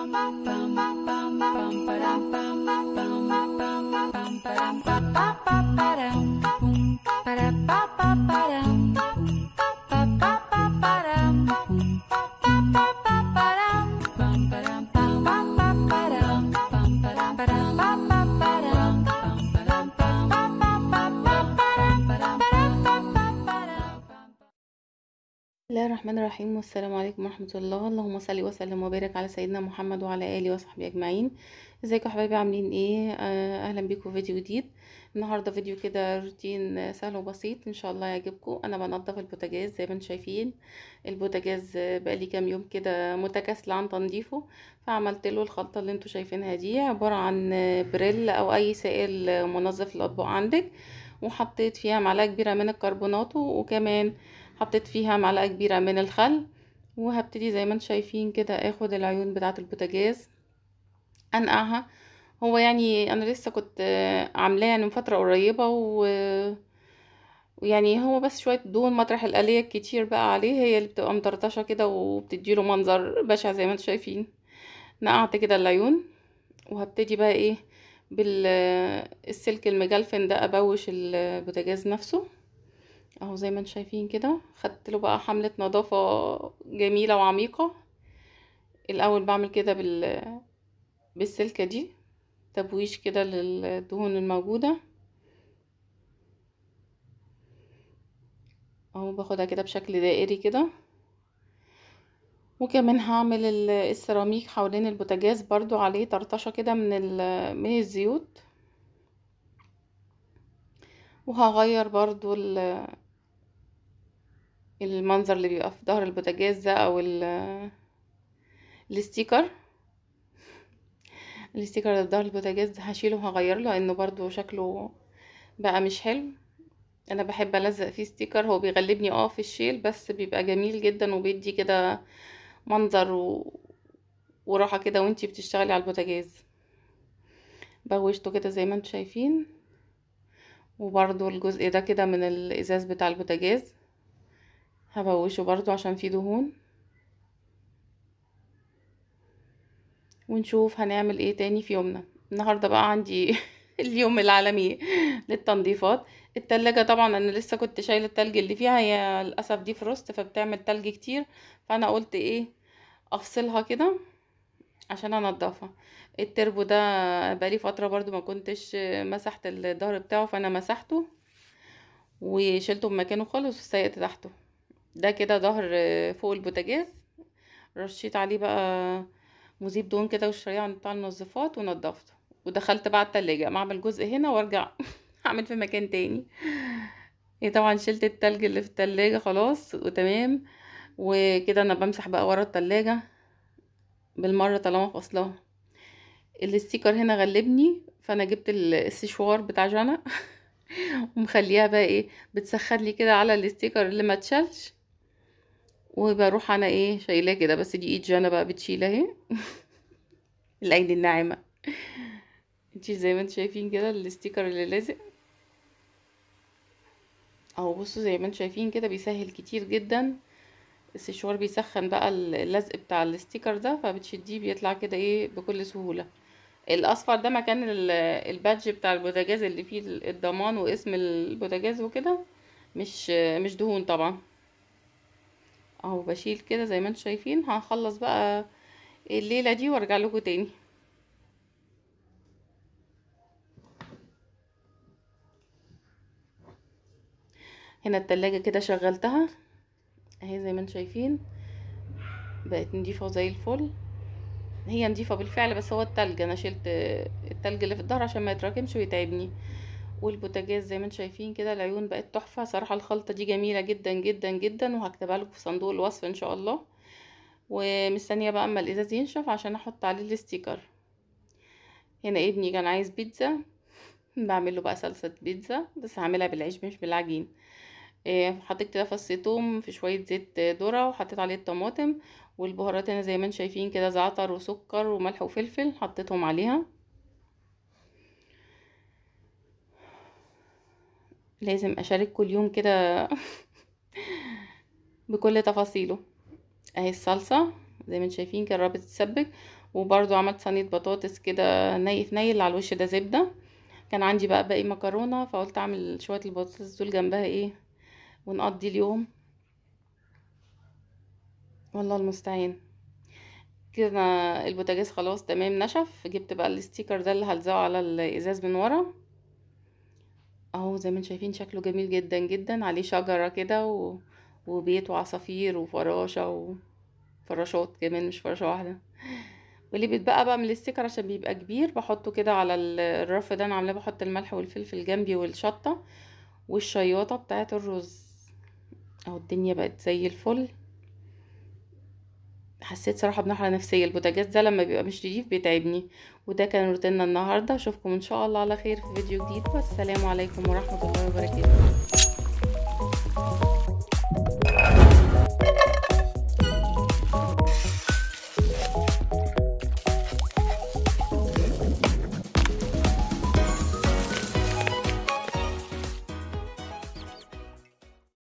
Ba-da-ba-ba-ba-dum, boom, ba-da-ba-ba-ba-dum. بسم الله الرحمن الرحيم والسلام عليكم ورحمة الله اللهم صل وسلم وبارك على سيدنا محمد وعلى آله وصحبه أجمعين ازيكم يا حبايبي عاملين ايه آه، اهلا بيكم في فيديو جديد النهارده فيديو كده روتين آه، سهل وبسيط ان شاء الله يعجبكم انا بنضف البوتاجاز زي ما انتم شايفين البوتاجاز بقالي كام يوم كده متكاسل عن تنظيفه فعملت له الخلطه اللي انتم شايفينها دي عباره عن بريل او اي سائل منظف للاطباق عندك وحطيت فيها معلقه كبيره من الكربونات وكمان حطيت فيها معلقة كبيرة من الخل وهبتدي زي ما انتم شايفين كده اخد العيون بتاعة البوتاجاز انقعها هو يعني انا لسه كنت عاملاه يعني من فترة قريبة و ويعني هو بس شوية دهون مطرح القلية الكتير بقى عليه هي اللي بتبقى مطرطشة كده وبتديله منظر بشع زي ما انتم شايفين نقعت كده العيون وهبتدي بقى ايه بالسلك المجلفن ده ابوش البوتاجاز نفسه اهو زي ما انتم شايفين كده خدت له بقى حمله نظافه جميله وعميقه الاول بعمل كده بال بالسلكه دي تبويش كده للدهون الموجوده اهو باخدها كده بشكل دائري كده وكمان هعمل السيراميك حوالين البوتاجاز برضو عليه طرطشه كده من من الزيوت وهغير برضو المنظر اللي بيبقى في ظهر البوتاجاز ده او الستيكر الستيكر اللي في ظهر البوتاجاز هشيله وهغيره لانه برضو شكله بقى مش حلو انا بحب الزق فيه ستيكر هو بيغلبني اه في الشيل بس بيبقى جميل جدا وبيدي كده منظر و... وراحه كده وانتي بتشتغلي على البوتاجاز بوشته كده زي ما انتم شايفين وبرضو الجزء ده كده من الازاز بتاع البوتاجاز هبوشه برضو عشان فيه دهون ونشوف هنعمل ايه تاني في يومنا النهارده بقى عندي اليوم العالمي للتنظيفات التلاجة طبعا انا لسه كنت شايله التلج اللي فيها هي للاسف دي فروست فبتعمل تلج كتير فانا قلت ايه افصلها كده عشان انضفها التربو ده بقالي فتره برضو ما كنتش مسحت الظهر بتاعه فانا مسحته وشلته من مكانه خالص وسيقت تحته ده كده ظهر فوق البوتاجاز رشيت عليه بقى مذيب دهون كده والشريعة بتاع المنظفات ونضفته ودخلت بقى التلاجة اعمل جزء هنا وارجع اعمل في مكان تاني إيه طبعا شلت التلج اللي في التلاجة خلاص وتمام وكده انا بمسح بقى ورا التلاجة بالمرة طالما فاصلها الستيكر هنا غلبني فانا جبت السشوار بتاع جانا ومخليها بقى ايه بتسخن لي كده على الستيكر اللي ما تشلش وبروح انا ايه شايلاه كده بس دي ايد جانا بقى بتشيل اهي العين الناعمه انتي زي ما انتوا شايفين كده الاستيكر اللي لازق اهو بصوا زي ما انتوا شايفين كده بيسهل كتير جدا السشوار بيسخن بقى اللزق بتاع الاستيكر ده فبتشديه بيطلع كده ايه بكل سهوله الاصفر ده مكان البادج بتاع البوتاجاز اللي فيه الضمان واسم البوتاجاز وكده مش مش دهون طبعا اهو بشيل كده زي ما انتم شايفين هخلص بقى الليله دي وارجع لكم تاني هنا التلاجة كده شغلتها اهي زي ما انتم شايفين بقت نضيفة زي الفل هي نضيفة بالفعل بس هو التلج انا شلت التلج اللي في الظهر عشان ما يتراكمش ويتعبني والبوتاجاز زي ما انتم شايفين كده العيون بقت تحفه صراحه الخلطه دي جميله جدا جدا جدا وهكتبها لكم في صندوق الوصف ان شاء الله ومستنيه بقى اما الازاز ينشف عشان احط عليه الاستيكر هنا ابني كان عايز بيتزا بعمل له بقى صلصه بيتزا بس هعملها بالعيش مش بالعجين آه، حطيت كده فص ثوم في شويه زيت ذره وحطيت عليه الطماطم والبهارات هنا زي ما انتم شايفين كده زعتر وسكر وملح وفلفل حطيتهم عليها لازم كل اليوم كده بكل تفاصيله اهي الصلصه زي ما انتم شايفين جربت تسبك وبرضو عملت صينيه بطاطس كده ني في ني اللي على الوش ده زبده كان عندي بقى باقي مكرونه فقلت اعمل شويه البطاطس دول جنبها ايه ونقضي اليوم والله المستعان كده البوتاجاز خلاص تمام نشف جبت بقى الستيكر ده اللي هلزقه على الازاز من ورا أهو زي ما انتم شايفين شكله جميل جدا جدا عليه شجرة كده و... وبيت وعصافير وفراشة وفراشات كمان مش فراشة واحدة واللي بيتبقى بقى من الستيكر عشان بيبقى كبير بحطه كده على الرف ده انا عاملاه بحط الملح والفلفل جنبي والشطة والشياطة بتاعة الرز اهو الدنيا بقت زي الفل حسيت صراحة بنحرة نفسية البوتاجاز ده لما بيبقى مش نضيف بيتعبني وده كان روتيننا النهاردة اشوفكم ان شاء الله على خير في فيديو جديد والسلام عليكم ورحمة الله وبركاته